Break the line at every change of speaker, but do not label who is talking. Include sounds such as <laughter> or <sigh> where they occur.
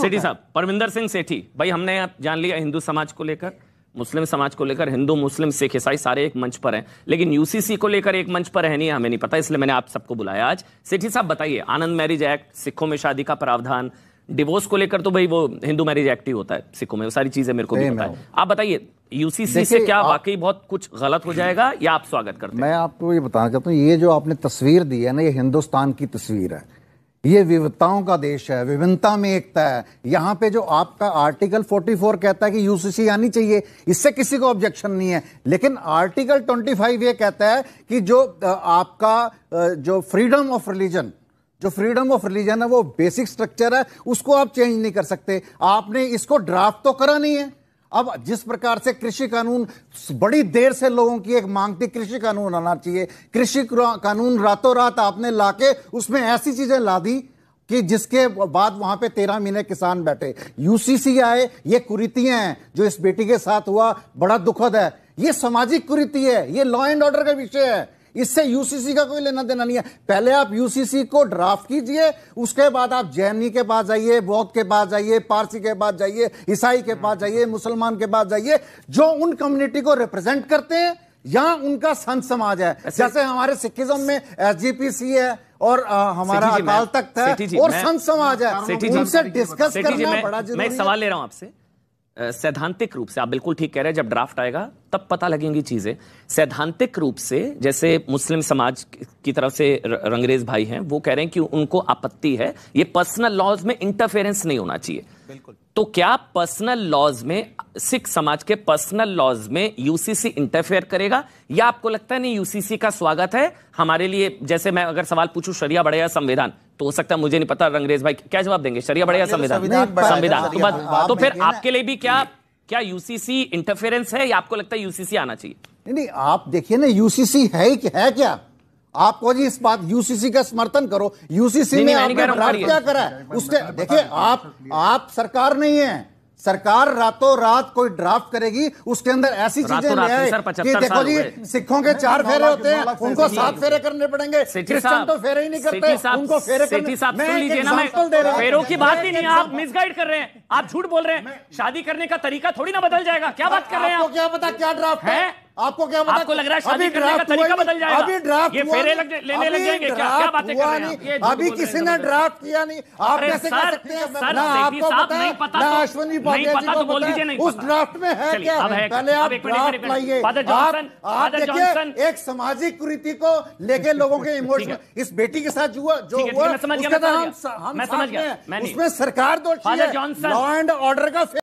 सेठी साहब
परमिंदर सिंह सेठी भाई हमने जान लिया हिंदू समाज को लेकर मुस्लिम समाज को लेकर हिंदू मुस्लिम सिख ईसाई सारे एक मंच पर हैं लेकिन यूसीसी को लेकर एक मंच पर है नहीं हमें नहीं पता इसलिए मैंने आप सबको बुलाया आज सेठी साहब बताइए आनंद मैरिज एक्ट सिखों में शादी का प्रावधान डिवोर्स को लेकर तो भाई वो हिंदू मैरिज एक्ट ही होता है सिखों में वो सारी चीजें मेरे को भी पता है आप बताइए यूसीसी से क्या वाकई बहुत कुछ गलत हो जाएगा या आप स्वागत करते
हैं मैं आपको ये बताना चाहता हूँ ये जो आपने तस्वीर दी है ना ये हिंदुस्तान की तस्वीर है ये विविधताओं का देश है विभिन्नता में एकता है यहाँ पे जो आपका आर्टिकल 44 कहता है कि यूसीसी आनी चाहिए इससे किसी को ऑब्जेक्शन नहीं है लेकिन आर्टिकल 25 ये कहता है कि जो आपका जो फ्रीडम ऑफ रिलीजन जो फ्रीडम ऑफ रिलीजन है वो बेसिक स्ट्रक्चर है उसको आप चेंज नहीं कर सकते आपने इसको ड्राफ्ट तो करा नहीं है अब जिस प्रकार से कृषि कानून बड़ी देर से लोगों की एक मांग थी कृषि कानून आना चाहिए कृषि कानून रातों रात आपने लाके उसमें ऐसी चीजें ला दी कि जिसके बाद वहां पे तेरह महीने किसान बैठे यूसीसी आए ये कुरीतियां हैं जो इस बेटी के साथ हुआ बड़ा दुखद है ये सामाजिक कुरीति है ये लॉ एंड ऑर्डर का विषय है इससे यूसीसी का कोई लेना देना नहीं है पहले आप यूसीसी को ड्राफ्ट कीजिए उसके बाद आप जैनी के पास जाइए बौद्ध के पास जाइए पारसी के पास जाइए ईसाई के पास जाइए मुसलमान के पास जाइए जो उन कम्युनिटी को रिप्रेजेंट करते हैं यहां उनका संत समाज है अच्छा। जैसे हमारे सिखिज्म में एस है और आ, हमारा अकाल तख्त है और संत समाज है उनसे डिस्कस करना बड़ा जरूरी मैं सवाल
ले रहा हूं आपसे सैद्धांतिक रूप से आप बिल्कुल ठीक कह रहे हैं जब ड्राफ्ट आएगा तब पता लगेंगी चीज़ें सैद्धांतिक रूप से जैसे मुस्लिम समाज की तरफ से रंगरेज भाई हैं वो कह रहे हैं कि उनको आपत्ति है ये पर्सनल लॉज में इंटरफेरेंस नहीं होना चाहिए बिल्कुल तो क्या पर्सनल लॉज में सिख समाज के पर्सनल लॉज में यूसीसी इंटरफेयर करेगा या आपको लगता है नहीं यूसीसी का स्वागत है हमारे लिए जैसे मैं अगर सवाल पूछूं शरिया बढ़िया संविधान तो हो सकता है मुझे नहीं पता रंगरेज भाई क्या जवाब देंगे शरिया बढ़िया तो संविधान संविधान तो, तो, तो फिर आपके लिए भी क्या क्या यूसीसी इंटरफेरेंस है या आपको लगता है यूसीसी आना चाहिए
नहीं आप देखिए ना यूसीसी है क्या आपको जी इस बात यूसीसी का समर्थन करो यूसीसी ने आपने ड्राफ्ट क्या करा है उसके देखिए आप आप सरकार नहीं है सरकार रातों रात कोई ड्राफ्ट करेगी उसके अंदर ऐसी चीजें ले आए कि देखो जी सिखों के चार फेरे होते हैं उनको सात फेरे करने पड़ेंगे क्रिश्चियन तो फेरे ही नहीं करते उनको फेरे फेरों की बात ही नहीं आप मिसगाइड
कर रहे हैं आप झूठ बोल रहे हैं शादी करने का तरीका थोड़ी ना बदल जाएगा क्या बात कर रहे हैं क्या पता क्या ड्राफ्ट है
आपको क्या मतलब आपको लग रहा है अभी ड्राफ्ट अभी ड्राफ्ट ये फेरे लग, लेने लग जाएंगे क्या क्या बातें कर रहे हैं अभी किसी ने ड्राफ्ट किया नहीं आप कैसे कह सकते हैं ना आपको पता है ना तो- अश्वनी पांडे जी को तो बोल दीजिए नहीं उस ड्राफ्ट में है क्या पहले आप ड्राफ्ट लाइए आप देखिए एक सामाजिक कुरीति को लेके <laughs> लोगों के इमोशन इस बेटी के साथ हुआ जो हुआ उसका हम हम समझ में उसमें सरकार दोषी है लॉ एंड ऑर्डर का